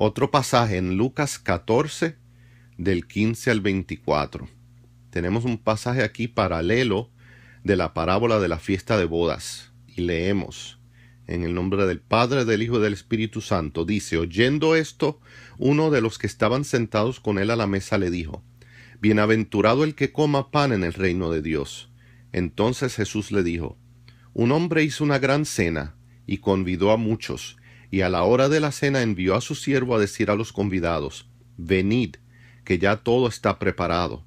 Otro pasaje en Lucas 14, del 15 al 24. Tenemos un pasaje aquí paralelo de la parábola de la fiesta de bodas. Y leemos, en el nombre del Padre, del Hijo y del Espíritu Santo, dice, oyendo esto, uno de los que estaban sentados con él a la mesa le dijo, Bienaventurado el que coma pan en el reino de Dios. Entonces Jesús le dijo, Un hombre hizo una gran cena y convidó a muchos, y a la hora de la cena envió a su siervo a decir a los convidados, Venid, que ya todo está preparado.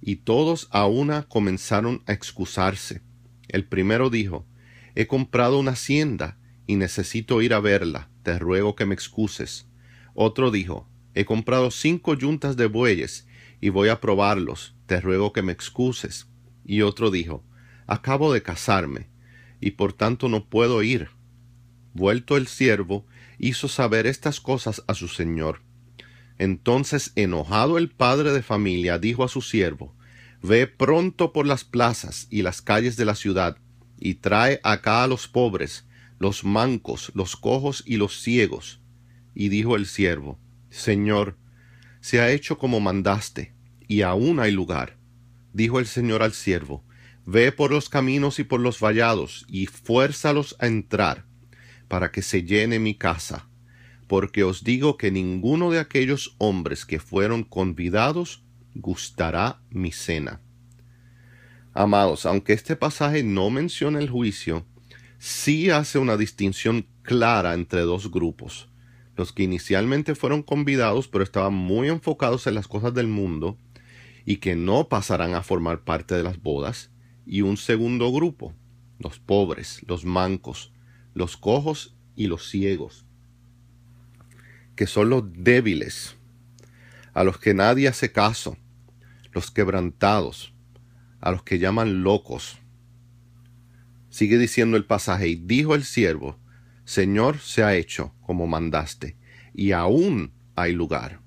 Y todos a una comenzaron a excusarse. El primero dijo, He comprado una hacienda y necesito ir a verla, te ruego que me excuses. Otro dijo, He comprado cinco yuntas de bueyes y voy a probarlos, te ruego que me excuses. Y otro dijo, Acabo de casarme, y por tanto no puedo ir, Vuelto el siervo, hizo saber estas cosas a su señor. Entonces, enojado el padre de familia, dijo a su siervo, Ve pronto por las plazas y las calles de la ciudad, y trae acá a los pobres, los mancos, los cojos y los ciegos. Y dijo el siervo, Señor, se ha hecho como mandaste, y aún hay lugar. Dijo el Señor al siervo, Ve por los caminos y por los vallados, y fuérzalos a entrar, para que se llene mi casa, porque os digo que ninguno de aquellos hombres que fueron convidados gustará mi cena. Amados, aunque este pasaje no menciona el juicio, sí hace una distinción clara entre dos grupos, los que inicialmente fueron convidados pero estaban muy enfocados en las cosas del mundo y que no pasarán a formar parte de las bodas, y un segundo grupo, los pobres, los mancos, los cojos y los ciegos, que son los débiles, a los que nadie hace caso, los quebrantados, a los que llaman locos. Sigue diciendo el pasaje, y dijo el siervo, Señor, se ha hecho como mandaste, y aún hay lugar.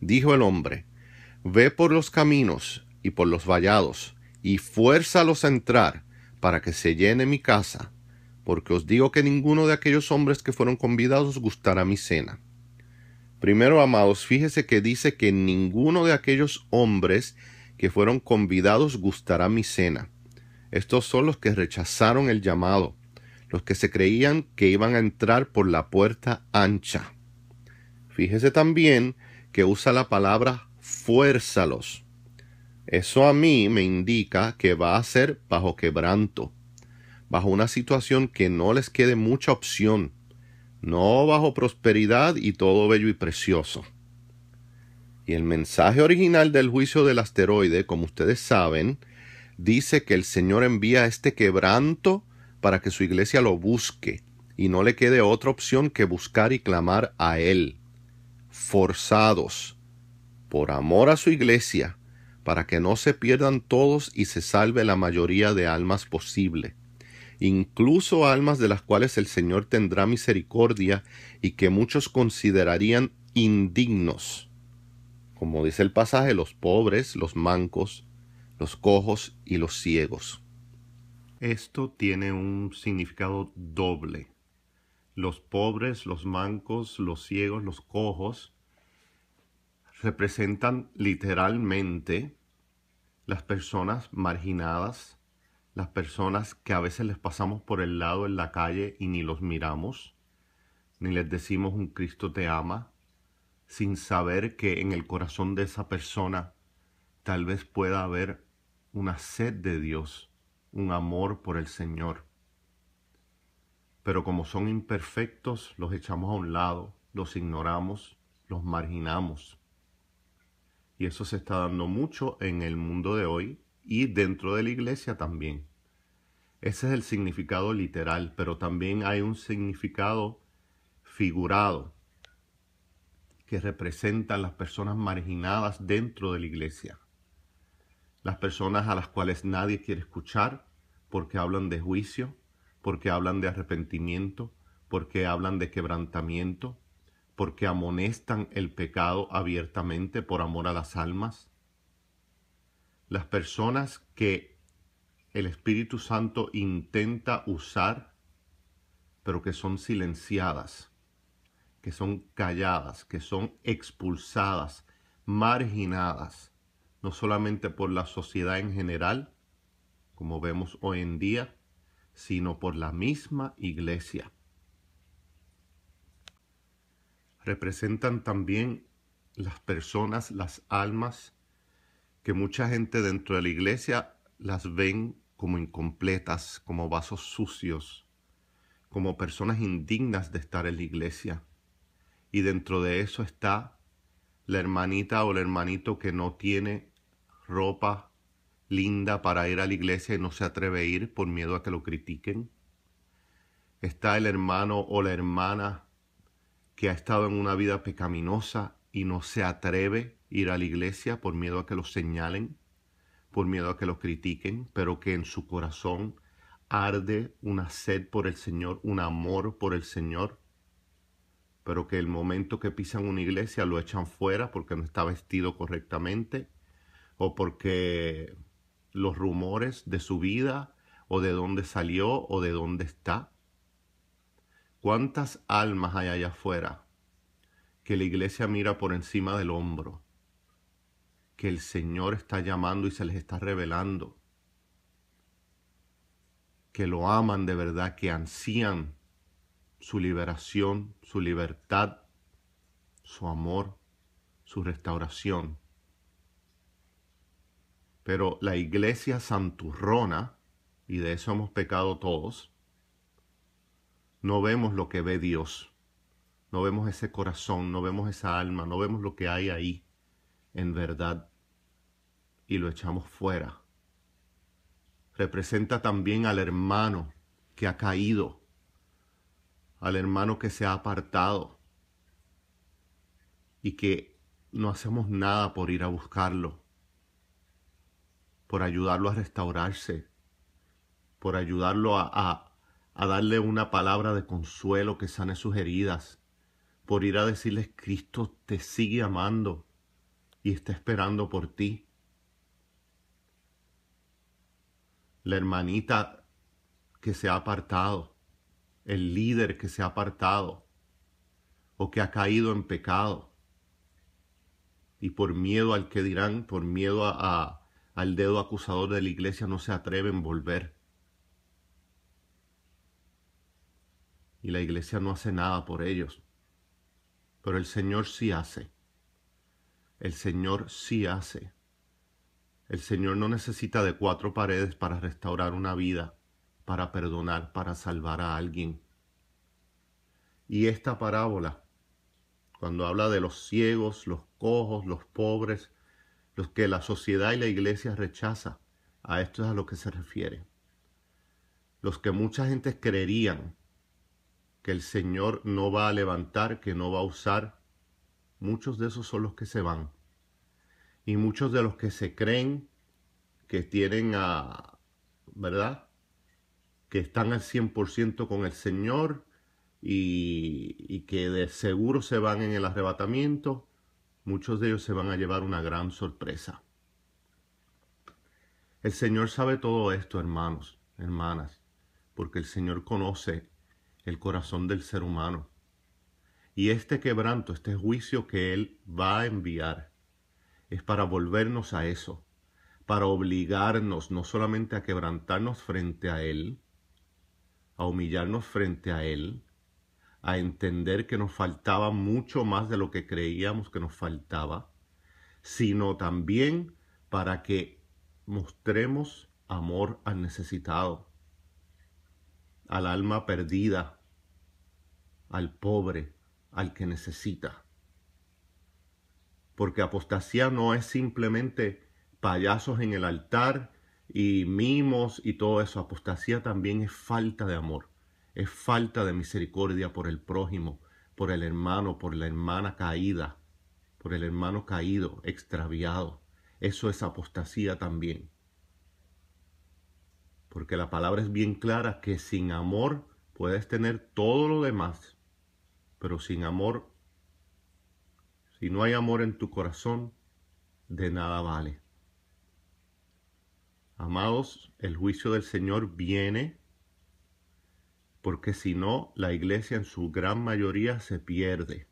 Dijo el hombre, Ve por los caminos y por los vallados, y fuérzalos a entrar, para que se llene mi casa porque os digo que ninguno de aquellos hombres que fueron convidados gustará mi cena. Primero, amados, fíjese que dice que ninguno de aquellos hombres que fueron convidados gustará mi cena. Estos son los que rechazaron el llamado, los que se creían que iban a entrar por la puerta ancha. Fíjese también que usa la palabra fuérzalos. Eso a mí me indica que va a ser bajo quebranto bajo una situación que no les quede mucha opción, no bajo prosperidad y todo bello y precioso. Y el mensaje original del juicio del asteroide, como ustedes saben, dice que el Señor envía este quebranto para que su iglesia lo busque y no le quede otra opción que buscar y clamar a Él, forzados, por amor a su iglesia, para que no se pierdan todos y se salve la mayoría de almas posible incluso almas de las cuales el Señor tendrá misericordia y que muchos considerarían indignos. Como dice el pasaje, los pobres, los mancos, los cojos y los ciegos. Esto tiene un significado doble. Los pobres, los mancos, los ciegos, los cojos representan literalmente las personas marginadas, las personas que a veces les pasamos por el lado en la calle y ni los miramos, ni les decimos un Cristo te ama, sin saber que en el corazón de esa persona tal vez pueda haber una sed de Dios, un amor por el Señor. Pero como son imperfectos, los echamos a un lado, los ignoramos, los marginamos. Y eso se está dando mucho en el mundo de hoy y dentro de la iglesia también. Ese es el significado literal, pero también hay un significado figurado que representa a las personas marginadas dentro de la iglesia, las personas a las cuales nadie quiere escuchar porque hablan de juicio, porque hablan de arrepentimiento, porque hablan de quebrantamiento, porque amonestan el pecado abiertamente por amor a las almas, las personas que el Espíritu Santo intenta usar, pero que son silenciadas, que son calladas, que son expulsadas, marginadas, no solamente por la sociedad en general, como vemos hoy en día, sino por la misma iglesia. Representan también las personas, las almas, que mucha gente dentro de la iglesia las ven como incompletas, como vasos sucios, como personas indignas de estar en la iglesia. Y dentro de eso está la hermanita o el hermanito que no tiene ropa linda para ir a la iglesia y no se atreve a ir por miedo a que lo critiquen. Está el hermano o la hermana que ha estado en una vida pecaminosa y no se atreve a ir a la iglesia por miedo a que lo señalen por miedo a que lo critiquen, pero que en su corazón arde una sed por el Señor, un amor por el Señor, pero que el momento que pisan una iglesia lo echan fuera porque no está vestido correctamente o porque los rumores de su vida o de dónde salió o de dónde está. ¿Cuántas almas hay allá afuera que la iglesia mira por encima del hombro? que el Señor está llamando y se les está revelando, que lo aman de verdad, que ansían su liberación, su libertad, su amor, su restauración. Pero la iglesia santurrona, y de eso hemos pecado todos, no vemos lo que ve Dios, no vemos ese corazón, no vemos esa alma, no vemos lo que hay ahí en verdad y lo echamos fuera. Representa también al hermano que ha caído, al hermano que se ha apartado y que no hacemos nada por ir a buscarlo, por ayudarlo a restaurarse, por ayudarlo a, darle una palabra de consuelo que sane sus heridas, por ir a decirles Cristo te sigue amando y está esperando por ti. la hermanita que se ha apartado, el líder que se ha apartado o que ha caído en pecado. Y por miedo al que dirán, por miedo a, al dedo acusador de la iglesia, no se atreven a volver. Y la iglesia no hace nada por ellos. Pero el Señor sí hace. El Señor sí hace. El Señor no necesita de cuatro paredes para restaurar una vida, para perdonar, para salvar a alguien. Y esta parábola, cuando habla de los ciegos, los cojos, los pobres, los que la sociedad y la iglesia rechaza, a esto es a lo que se refiere. Los que mucha gente creerían que el Señor no va a levantar, que no va a usar, muchos de esos son los que se van y muchos de los que se creen que tienen a, ¿verdad? Que están al 100% con el Señor y, y que de seguro se van en el arrebatamiento, muchos de ellos se van a llevar una gran sorpresa. El Señor sabe todo esto, hermanos, hermanas, porque el Señor conoce el corazón del ser humano. Y este quebranto, este juicio que Él va a enviar, es para volvernos a eso, para obligarnos no solamente a quebrantarnos frente a Él, a humillarnos frente a Él, a entender que nos faltaba mucho más de lo que creíamos que nos faltaba, sino también para que mostremos amor al necesitado, al alma perdida, al pobre, al que necesita porque apostasía no es simplemente payasos en el altar y mimos y todo eso. Apostasía también es falta de amor, es falta de misericordia por el prójimo, por el hermano, por la hermana caída, por el hermano caído, extraviado. Eso es apostasía también. Porque la palabra es bien clara que sin amor puedes tener todo lo demás, pero sin amor si no hay amor en tu corazón, de nada vale. Amados, el juicio del Señor viene porque si no, la iglesia en su gran mayoría se pierde.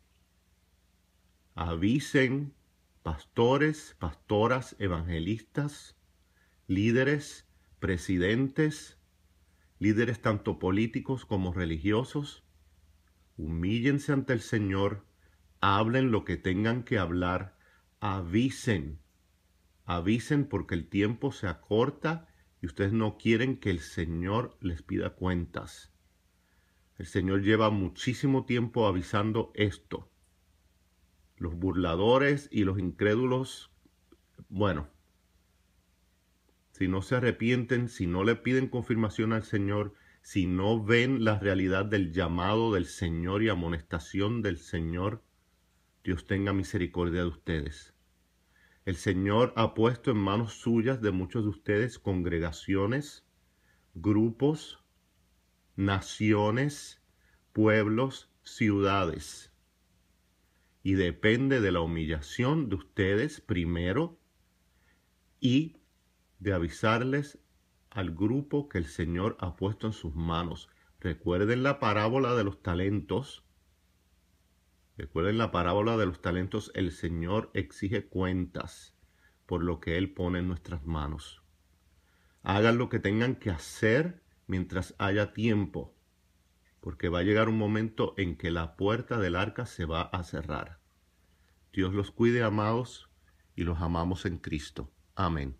Avisen pastores, pastoras, evangelistas, líderes, presidentes, líderes tanto políticos como religiosos, humíllense ante el Señor hablen lo que tengan que hablar, avisen, avisen porque el tiempo se acorta y ustedes no quieren que el Señor les pida cuentas. El Señor lleva muchísimo tiempo avisando esto. Los burladores y los incrédulos, bueno, si no se arrepienten, si no le piden confirmación al Señor, si no ven la realidad del llamado del Señor y amonestación del Señor, Dios tenga misericordia de ustedes. El Señor ha puesto en manos suyas de muchos de ustedes congregaciones, grupos, naciones, pueblos, ciudades. Y depende de la humillación de ustedes primero y de avisarles al grupo que el Señor ha puesto en sus manos. Recuerden la parábola de los talentos Recuerden la parábola de los talentos, el Señor exige cuentas por lo que Él pone en nuestras manos. Hagan lo que tengan que hacer mientras haya tiempo, porque va a llegar un momento en que la puerta del arca se va a cerrar. Dios los cuide, amados, y los amamos en Cristo. Amén.